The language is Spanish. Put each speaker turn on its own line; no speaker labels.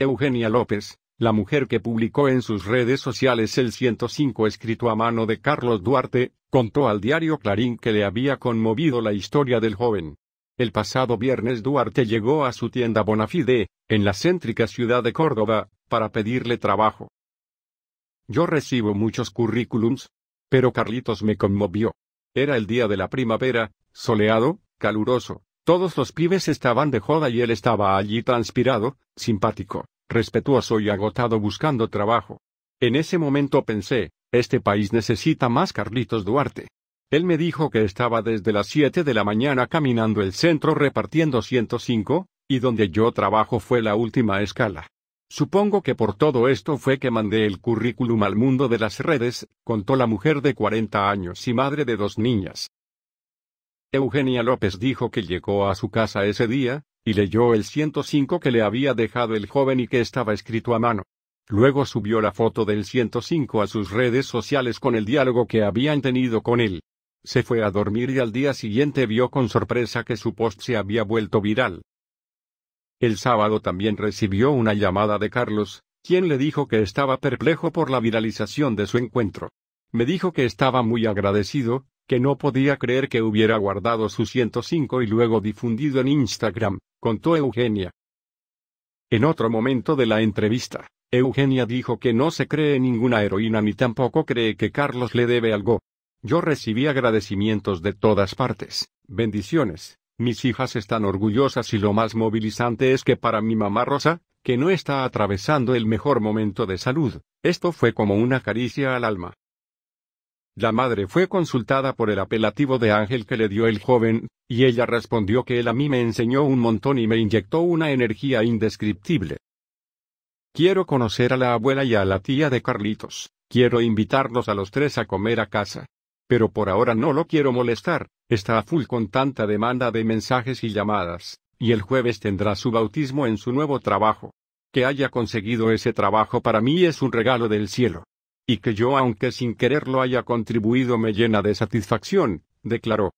Eugenia López, la mujer que publicó en sus redes sociales el 105 escrito a mano de Carlos Duarte, contó al diario Clarín que le había conmovido la historia del joven. El pasado viernes Duarte llegó a su tienda Bonafide, en la céntrica ciudad de Córdoba, para pedirle trabajo. Yo recibo muchos currículums, pero Carlitos me conmovió. Era el día de la primavera, soleado, caluroso, todos los pibes estaban de joda y él estaba allí transpirado, simpático, respetuoso y agotado buscando trabajo. En ese momento pensé, este país necesita más Carlitos Duarte. Él me dijo que estaba desde las 7 de la mañana caminando el centro repartiendo 105, y donde yo trabajo fue la última escala. Supongo que por todo esto fue que mandé el currículum al mundo de las redes, contó la mujer de 40 años y madre de dos niñas. Eugenia López dijo que llegó a su casa ese día, y leyó el 105 que le había dejado el joven y que estaba escrito a mano. Luego subió la foto del 105 a sus redes sociales con el diálogo que habían tenido con él. Se fue a dormir y al día siguiente vio con sorpresa que su post se había vuelto viral. El sábado también recibió una llamada de Carlos, quien le dijo que estaba perplejo por la viralización de su encuentro. Me dijo que estaba muy agradecido, que no podía creer que hubiera guardado su 105 y luego difundido en Instagram, contó Eugenia. En otro momento de la entrevista, Eugenia dijo que no se cree ninguna heroína ni tampoco cree que Carlos le debe algo. Yo recibí agradecimientos de todas partes, bendiciones, mis hijas están orgullosas y lo más movilizante es que para mi mamá Rosa, que no está atravesando el mejor momento de salud, esto fue como una caricia al alma. La madre fue consultada por el apelativo de ángel que le dio el joven, y ella respondió que él a mí me enseñó un montón y me inyectó una energía indescriptible. Quiero conocer a la abuela y a la tía de Carlitos, quiero invitarlos a los tres a comer a casa. Pero por ahora no lo quiero molestar, está a full con tanta demanda de mensajes y llamadas, y el jueves tendrá su bautismo en su nuevo trabajo. Que haya conseguido ese trabajo para mí es un regalo del cielo y que yo aunque sin quererlo haya contribuido me llena de satisfacción, declaró.